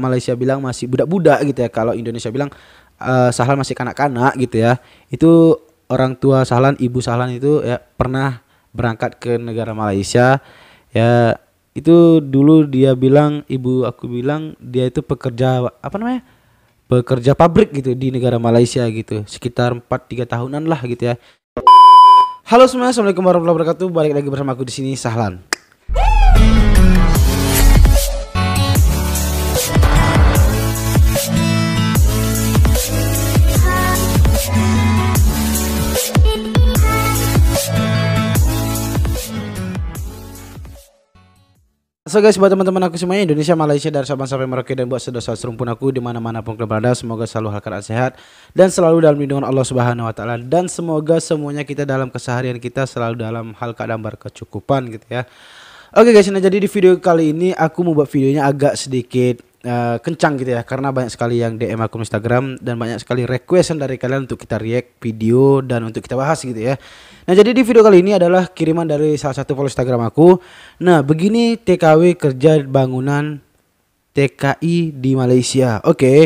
Malaysia bilang masih budak-budak gitu ya. Kalau Indonesia bilang uh, Sahlan masih kanak-kanak gitu ya. Itu orang tua Sahlan, ibu Sahlan itu ya pernah berangkat ke negara Malaysia ya itu dulu dia bilang ibu aku bilang dia itu pekerja apa namanya pekerja pabrik gitu di negara Malaysia gitu sekitar 4 3 tahunan lah gitu ya Halo semuanya, Assalamualaikum warahmatullahi wabarakatuh. Balik lagi bersama aku di sini Sahlan. So guys buat teman-teman aku semuanya Indonesia, Malaysia, dari Sabang sampai Merauke dan buat saudara-saudara serumpun aku di mana-mana pun berada semoga selalu hal keadaan sehat dan selalu dalam lindungan Allah Subhanahu wa taala dan semoga semuanya kita dalam keseharian kita selalu dalam hal keadaan berkecukupan gitu ya. Oke okay guys, nah jadi di video kali ini aku mau buat videonya agak sedikit uh, kencang gitu ya karena banyak sekali yang DM aku Instagram dan banyak sekali requestan dari kalian untuk kita react video dan untuk kita bahas gitu ya. Nah, jadi di video kali ini adalah kiriman dari salah satu follow Instagram aku. Nah, begini TKW kerja bangunan TKI di Malaysia. Oke. Okay.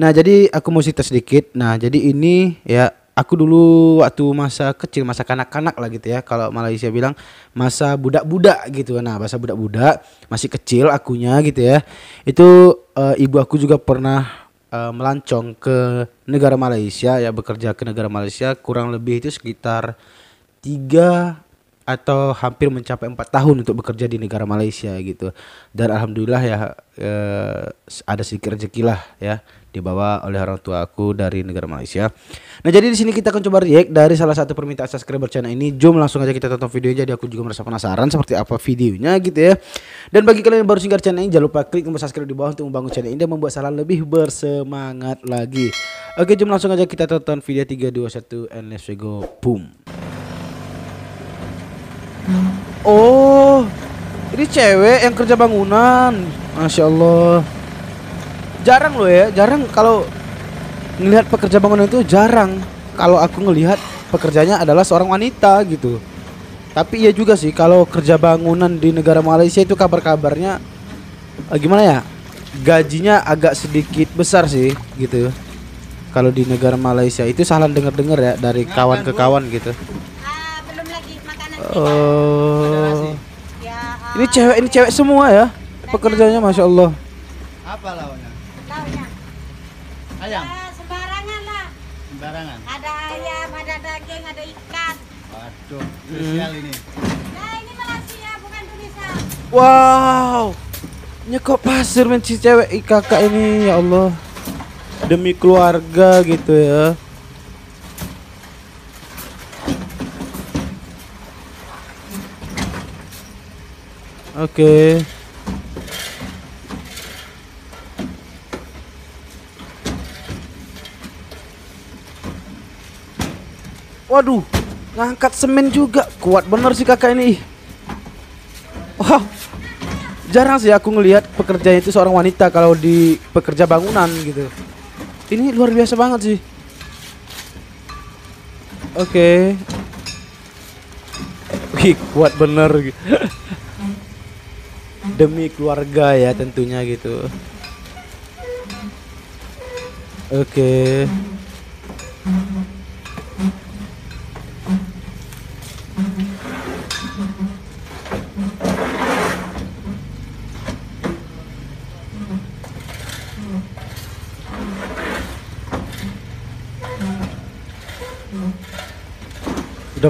Nah, jadi aku mau cerita sedikit. Nah, jadi ini ya aku dulu waktu masa kecil masa kanak-kanak lah gitu ya kalau Malaysia bilang masa budak-budak gitu nah masa budak-budak masih kecil akunya gitu ya itu uh, ibu aku juga pernah uh, melancong ke negara Malaysia ya bekerja ke negara Malaysia kurang lebih itu sekitar tiga atau hampir mencapai empat tahun untuk bekerja di negara Malaysia gitu dan alhamdulillah ya eh, ada sedikit rezeki lah ya dibawa oleh orang tua aku dari negara Malaysia. Nah, jadi di sini kita akan coba react dari salah satu permintaan subscriber channel ini. Jom langsung aja kita tonton videonya jadi aku juga merasa penasaran seperti apa videonya gitu ya. Dan bagi kalian yang baru singgah channel ini jangan lupa klik tombol subscribe di bawah untuk membangun channel ini dan membuat salah lebih bersemangat lagi. Oke, jom langsung aja kita tonton video 3 2 1 and let's go. Boom. Oh, ini cewek yang kerja bangunan. Masya Allah jarang loh ya jarang kalau ngelihat pekerja bangunan itu jarang kalau aku ngelihat pekerjanya adalah seorang wanita gitu tapi iya juga sih kalau kerja bangunan di negara Malaysia itu kabar-kabarnya eh, gimana ya gajinya agak sedikit besar sih gitu kalau di negara Malaysia itu salah dengar-dengar ya dari Nggak kawan ke kawan gitu uh, belum uh, ini cewek ini cewek semua ya pekerjanya masya Allah apa lawannya ayam ya, sembarangan lah sembarangan ada ayam ada daging ada ikan waduh hmm. spesial ini nah ini Malaysia bukan Indonesia wow nyekok pasir menci cewek kakak ini ya Allah demi keluarga gitu ya Oke okay. Waduh, ngangkat semen juga. Kuat bener sih kakak ini. Wah, jarang sih aku ngelihat pekerja itu seorang wanita kalau di pekerja bangunan gitu. Ini luar biasa banget sih. Oke. Okay. Wih, kuat bener. Demi keluarga ya tentunya gitu. Oke. Okay.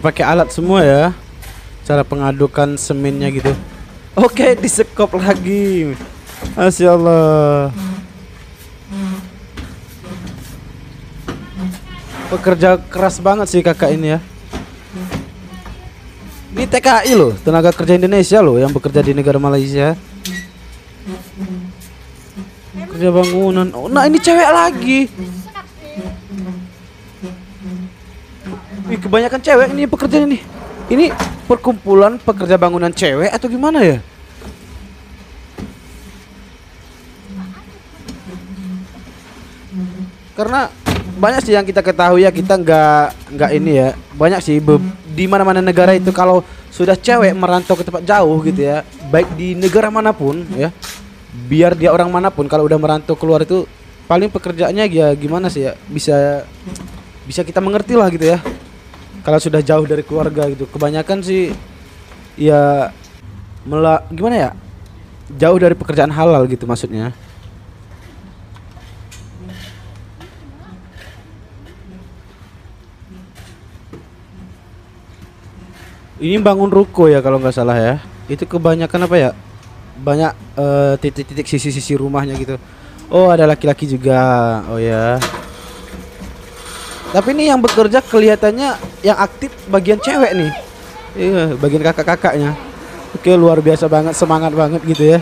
udah pakai alat semua ya cara pengadukan semennya gitu oke okay, disekop lagi Masya Allah pekerja keras banget sih kakak ini ya ini TKI loh tenaga kerja Indonesia loh yang bekerja di negara Malaysia kerja bangunan oh, nah ini cewek lagi kebanyakan cewek ini pekerjaan ini. Ini perkumpulan pekerja bangunan cewek atau gimana ya? Karena banyak sih yang kita ketahui ya kita nggak nggak ini ya banyak sih di mana-mana negara itu kalau sudah cewek merantau ke tempat jauh gitu ya baik di negara manapun ya biar dia orang manapun kalau udah merantau keluar itu paling pekerjaannya ya gimana sih ya bisa bisa kita mengerti lah gitu ya kalau sudah jauh dari keluarga gitu kebanyakan sih ya mela gimana ya jauh dari pekerjaan halal gitu maksudnya ini bangun ruko ya kalau nggak salah ya itu kebanyakan apa ya banyak eh, titik-titik uh, sisi-sisi rumahnya gitu oh ada laki-laki juga oh ya tapi ini yang bekerja kelihatannya yang aktif bagian cewek nih. Iya, bagian kakak-kakaknya. Oke, luar biasa banget, semangat banget gitu ya.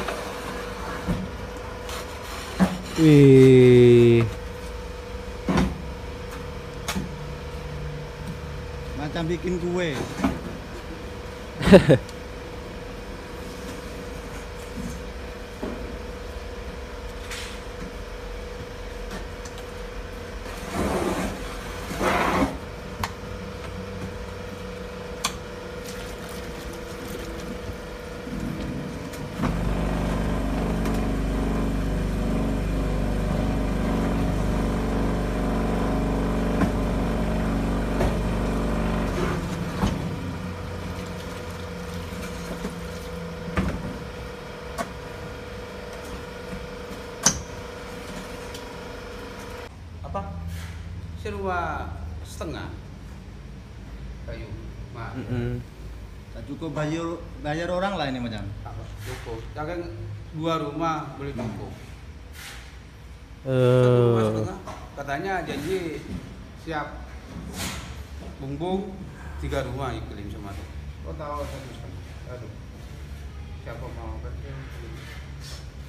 Wih. Macam bikin kue. sirwa setengah kayu mah mm -hmm. tak cukup bayar bayar orang lah ini macam cukup jangan dua rumah boleh cukup uh. setengah katanya janji siap bumbung tiga rumah iklim sama tuh oh tahu satu aduh siapa mau kerja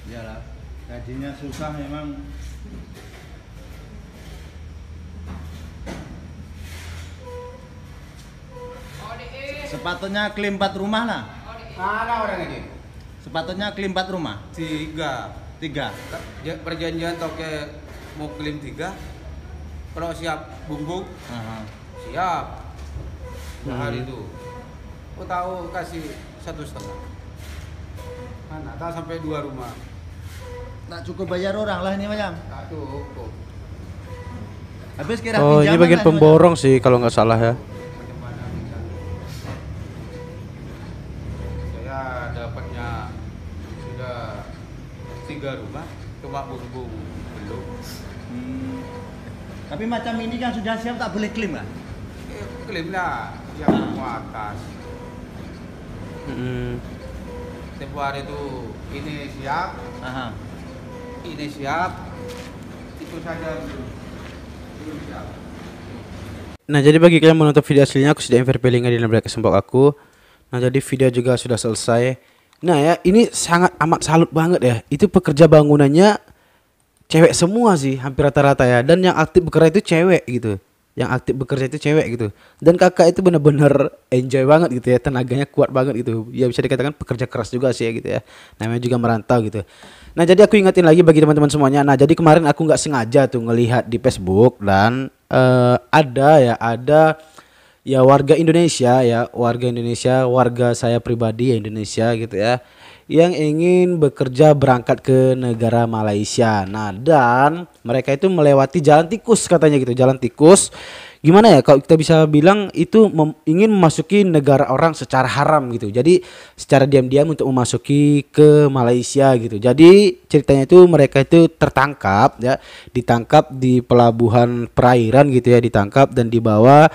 iyalah tadinya susah memang Sepatunya kelimpat empat rumah lah. mana orang ini. Sepatunya kelimpat empat rumah. Tiga. Tiga. Ya, perjanjian toke mau kelim tiga. kalau siap uh-huh. Siap. Nah hari hmm. itu. Aku tahu kasih satu setengah. Mana tahu sampai dua rumah. Tak cukup bayar orang lah ini macam. Tak cukup. Habis kira oh, ini bagian pemborong sih kalau nggak salah ya. cuma bumbu belum hmm. tapi macam ini yang sudah siap tak boleh klaim kan? Eh, klaim lah yang ah. atas hmm. tempoh hari itu ini siap Aha. ini siap itu saja belum siap Nah jadi bagi kalian menonton video aslinya aku sudah invert linknya di dalam kesempatan aku Nah jadi video juga sudah selesai Nah ya, ini sangat amat salut banget ya. Itu pekerja bangunannya cewek semua sih, hampir rata-rata ya. Dan yang aktif bekerja itu cewek gitu. Yang aktif bekerja itu cewek gitu. Dan kakak itu bener-bener enjoy banget gitu ya. Tenaganya kuat banget gitu. Ya bisa dikatakan pekerja keras juga sih ya gitu ya. Namanya juga merantau gitu. Nah jadi aku ingetin lagi bagi teman-teman semuanya. Nah jadi kemarin aku nggak sengaja tuh ngelihat di Facebook dan uh, ada ya ada ya warga Indonesia ya warga Indonesia warga saya pribadi ya Indonesia gitu ya yang ingin bekerja berangkat ke negara Malaysia nah dan mereka itu melewati jalan tikus katanya gitu jalan tikus gimana ya kalau kita bisa bilang itu mem ingin memasuki negara orang secara haram gitu jadi secara diam-diam untuk memasuki ke Malaysia gitu jadi ceritanya itu mereka itu tertangkap ya ditangkap di pelabuhan perairan gitu ya ditangkap dan dibawa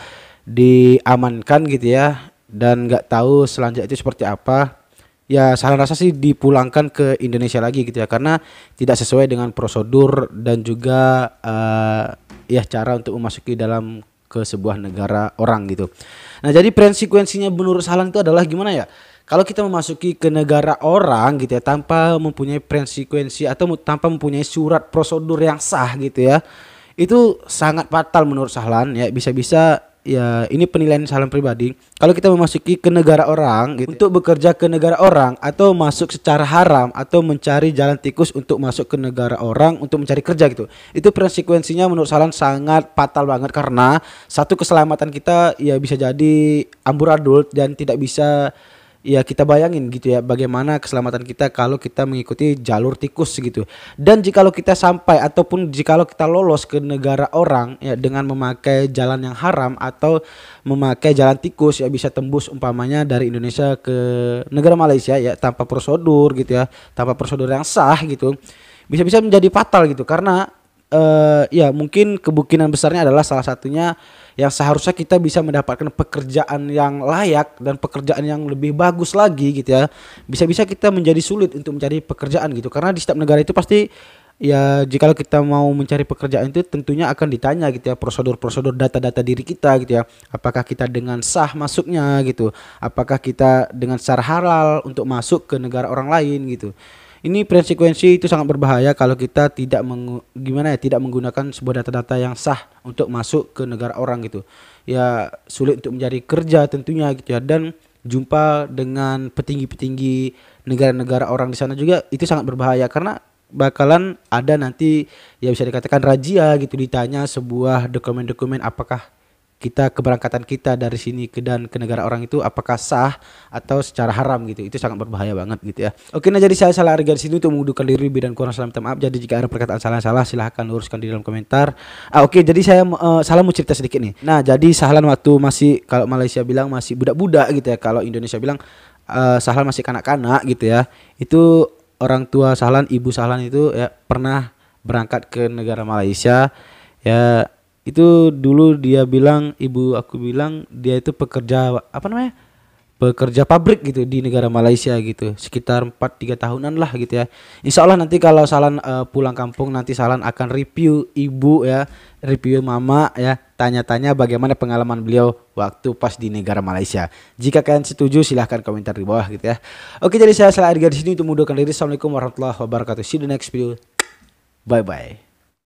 diamankan gitu ya dan nggak tahu selanjutnya itu seperti apa ya saya rasa sih dipulangkan ke Indonesia lagi gitu ya karena tidak sesuai dengan prosedur dan juga uh, ya cara untuk memasuki dalam ke sebuah negara orang gitu. Nah jadi konsekuensinya menurut Salang itu adalah gimana ya? Kalau kita memasuki ke negara orang gitu ya tanpa mempunyai konsekuensi atau tanpa mempunyai surat prosedur yang sah gitu ya, itu sangat fatal menurut Sahlan ya bisa-bisa ya ini penilaian salam pribadi kalau kita memasuki ke negara orang gitu untuk bekerja ke negara orang atau masuk secara haram atau mencari jalan tikus untuk masuk ke negara orang untuk mencari kerja gitu itu konsekuensinya menurut salam sangat fatal banget karena satu keselamatan kita ya bisa jadi amburadul dan tidak bisa ya kita bayangin gitu ya bagaimana keselamatan kita kalau kita mengikuti jalur tikus gitu. Dan jikalau kita sampai ataupun jikalau kita lolos ke negara orang ya dengan memakai jalan yang haram atau memakai jalan tikus ya bisa tembus umpamanya dari Indonesia ke negara Malaysia ya tanpa prosedur gitu ya, tanpa prosedur yang sah gitu. Bisa-bisa menjadi fatal gitu karena uh, ya mungkin kebukinan besarnya adalah salah satunya yang seharusnya kita bisa mendapatkan pekerjaan yang layak dan pekerjaan yang lebih bagus lagi gitu ya. Bisa-bisa kita menjadi sulit untuk mencari pekerjaan gitu karena di setiap negara itu pasti ya jika kita mau mencari pekerjaan itu tentunya akan ditanya gitu ya prosedur-prosedur data-data diri kita gitu ya apakah kita dengan sah masuknya gitu apakah kita dengan secara halal untuk masuk ke negara orang lain gitu ini konsekuensi itu sangat berbahaya kalau kita tidak meng, gimana ya tidak menggunakan sebuah data-data yang sah untuk masuk ke negara orang gitu. Ya sulit untuk mencari kerja tentunya gitu ya dan jumpa dengan petinggi-petinggi negara-negara orang di sana juga itu sangat berbahaya karena bakalan ada nanti ya bisa dikatakan razia gitu ditanya sebuah dokumen-dokumen apakah kita keberangkatan kita dari sini ke dan ke negara orang itu apakah sah atau secara haram gitu itu sangat berbahaya banget gitu ya oke nah jadi saya salah harga di sini untuk mengundurkan diri lebih dan kurang salam maaf jadi jika ada perkataan salah-salah silahkan luruskan di dalam komentar ah oke jadi saya uh, salah mau cerita sedikit nih nah jadi sahlan waktu masih kalau Malaysia bilang masih budak-budak gitu ya kalau Indonesia bilang uh, eh, sahlan masih kanak-kanak gitu ya itu orang tua sahlan ibu sahlan itu ya pernah berangkat ke negara Malaysia ya itu dulu dia bilang ibu aku bilang dia itu pekerja apa namanya pekerja pabrik gitu di negara Malaysia gitu sekitar 4 tiga tahunan lah gitu ya Insya Allah nanti kalau Salan uh, pulang kampung nanti Salan akan review ibu ya review mama ya tanya-tanya bagaimana pengalaman beliau waktu pas di negara Malaysia jika kalian setuju silahkan komentar di bawah gitu ya Oke jadi saya Salah Edgar di sini untuk mudahkan diri Assalamualaikum warahmatullahi wabarakatuh see you the next video bye bye